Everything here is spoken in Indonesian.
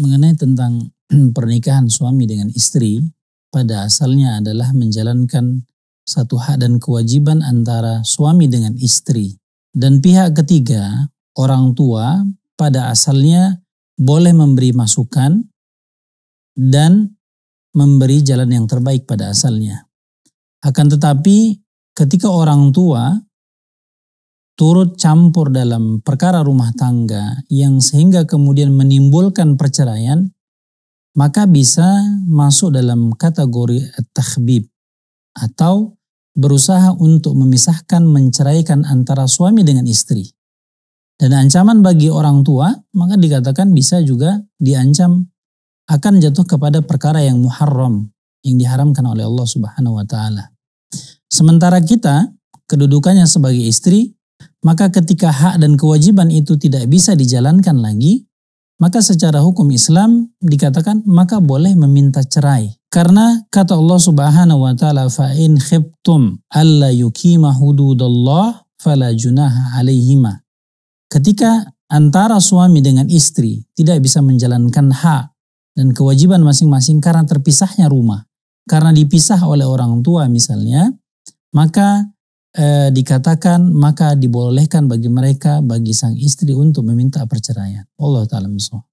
mengenai tentang pernikahan suami dengan istri pada asalnya adalah menjalankan satu hak dan kewajiban antara suami dengan istri dan pihak ketiga orang tua pada asalnya boleh memberi masukan dan memberi jalan yang terbaik pada asalnya. Akan tetapi ketika orang tua turut campur dalam perkara rumah tangga yang sehingga kemudian menimbulkan perceraian, maka bisa masuk dalam kategori takhbib atau berusaha untuk memisahkan menceraikan antara suami dengan istri. Dan ancaman bagi orang tua, maka dikatakan bisa juga diancam akan jatuh kepada perkara yang muharram, yang diharamkan oleh Allah Subhanahu wa taala. Sementara kita kedudukannya sebagai istri maka ketika hak dan kewajiban itu tidak bisa dijalankan lagi, maka secara hukum Islam dikatakan maka boleh meminta cerai. Karena kata Allah Subhanahu wa taala fa in khiftum alla yuqima hududallah fala junaha alaihima. Ketika antara suami dengan istri tidak bisa menjalankan hak dan kewajiban masing-masing karena terpisahnya rumah, karena dipisah oleh orang tua misalnya, maka eh, dikatakan maka dibolehkan bagi mereka bagi sang istri untuk meminta perceraian. Allah taala misal.